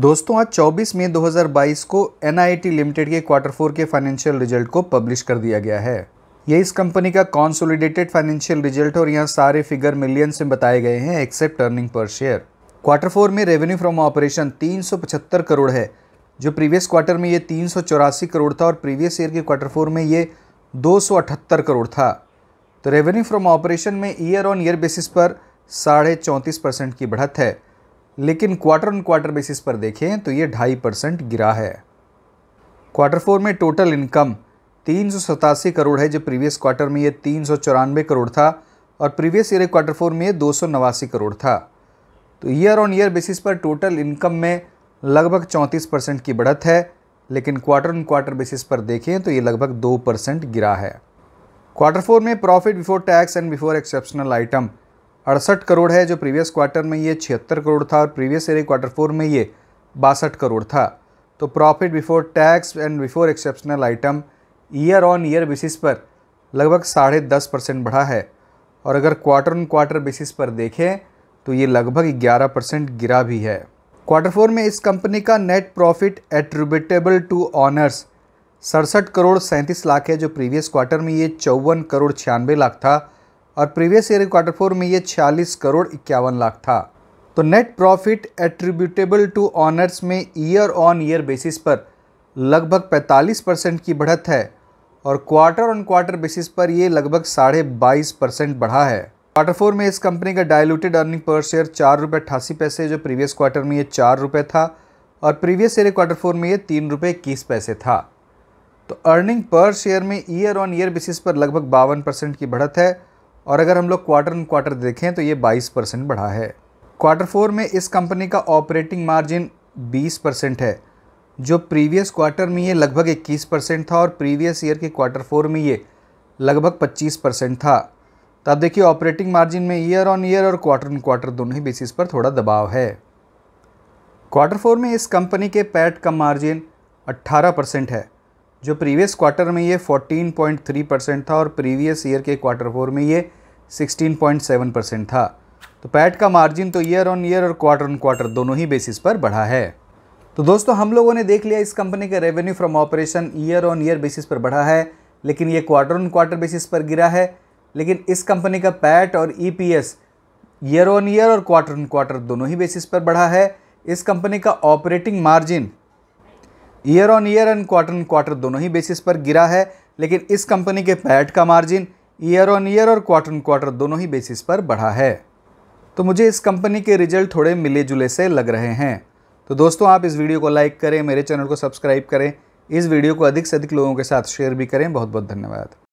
दोस्तों आज 24 मई 2022 को एन लिमिटेड के क्वार्टर फोर के फाइनेंशियल रिजल्ट को पब्लिश कर दिया गया है ये इस कंपनी का कॉन्सोलिडेटेड फाइनेंशियल रिजल्ट और यहाँ सारे फिगर मिलियन से बताए गए हैं except earning per share quarter four में रेवेन्यू फ्रॉम ऑपरेशन 375 करोड़ है जो प्रीवियस क्वार्टर में ये तीन करोड़ था और प्रीवियस ईयर के क्वार्टर फोर में ये दो करोड़ था तो रेवेन्यू फ्रॉम ऑपरेशन में ईयर ऑन ईयर बेसिस पर साढ़े चौंतीस परसेंट की बढ़त है लेकिन क्वार्टर ऑन क्वार्टर बेसिस पर देखें तो ये ढाई परसेंट गिरा है क्वार्टर फोर में टोटल इनकम तीन करोड़ है जो प्रीवियस क्वार्टर में ये तीन करोड़ था और प्रीवियस ईयर क्वार्टर फोर में ये दो करोड़ था तो ईयर ऑन ईयर बेसिस पर टोटल इनकम में लगभग 34 परसेंट की बढ़त है लेकिन क्वार्टर ऑन क्वार्टर बेसिस पर देखें तो ये लगभग दो परसेंट गिरा है क्वार्टर फोर में profit before tax and before exceptional item अड़सठ करोड़ है जो प्रीवियस क्वार्टर में ये छिहत्तर करोड़ था और प्रीवियस ईयर क्वार्टर फोर में ये बासठ करोड़ था तो profit before tax and before exceptional item year on year basis पर लगभग साढ़े दस परसेंट बढ़ा है और अगर क्वार्टर ऑन क्वार्टर बेसिस पर देखें तो ये लगभग ग्यारह परसेंट गिरा भी है क्वार्टर फोर में इस कंपनी का net profit attributable to owners सड़सठ करोड़ सैंतीस लाख है जो प्रीवियस क्वार्टर में ये चौवन करोड़ छियानवे लाख था और प्रीवियस ईयर क्वार्टर फोर में ये छियालीस करोड़ इक्यावन लाख था तो net profit attributable to owners में ईयर ऑन ईयर बेसिस पर लगभग 45 परसेंट की बढ़त है और क्वार्टर ऑन क्वार्टर बेसिस पर ये लगभग साढ़े बाईस परसेंट बढ़ा है क्वार्टर फोर में इस कंपनी का डायलूटेड अर्निंग पर शेयर चार रुपये अट्ठासी पैसे जो प्रीवियस क्वार्टर में ये चार रुपये था और प्रीवियस ईयर क्वार्टर फोर में ये तीन रुपये इक्कीस पैसे था तो अर्निंग पर शेयर में ईयर ऑन ईयर बेसिस पर लगभग बावन परसेंट की बढ़त है और अगर हम लोग क्वार्टर इन क्वार्टर देखें तो ये 22 परसेंट बढ़ा है क्वार्टर फोर में इस कंपनी का ऑपरेटिंग मार्जिन 20 परसेंट है जो प्रीवियस क्वार्टर में ये लगभग 21 परसेंट था और प्रीवियस ईयर के क्वार्टर फोर में ये लगभग 25 परसेंट था तो आप देखिए ऑपरेटिंग मार्जिन में ईयर ऑन ईयर और क्वार्टर ऑन क्वार्टर दोनों ही बेसिस पर थोड़ा दबाव है क्वार्टर फोर में इस कंपनी के पैट का मार्जिन अट्ठारह परसेंट है जो प्रीवियस क्वार्टर में ये 14.3 परसेंट था और प्रीवियस ईयर के क्वार्टर फोर में ये 16.7 परसेंट था तो पैट का मार्जिन तो ईयर ऑन ईयर और क्वार्टर ऑन क्वार्टर दोनों ही बेसिस पर बढ़ा है तो दोस्तों हम लोगों ने देख लिया इस कंपनी का revenue from operation year on year basis पर बढ़ा है लेकिन ये क्वार्टर ऑन क्वार्टर बेसिस पर गिरा है लेकिन इस कंपनी का पैट और ईपीएस ईयर ऑन ईयर और क्वार्टर ऑन क्वार्टर दोनों ही बेसिस पर बढ़ा है इस कंपनी का operating margin year on year and quarter on quarter दोनों ही बेसिस पर गिरा है लेकिन इस कंपनी के पैट का मार्जिन ईयर ऑन ईयर और क्वार्टर ऑन क्वार्टर दोनों ही बेसिस पर बढ़ा है तो मुझे इस कंपनी के रिजल्ट थोड़े मिले जुले से लग रहे हैं तो दोस्तों आप इस वीडियो को लाइक करें मेरे चैनल को सब्सक्राइब करें इस वीडियो को अधिक से अधिक लोगों के साथ शेयर भी करें बहुत बहुत धन्यवाद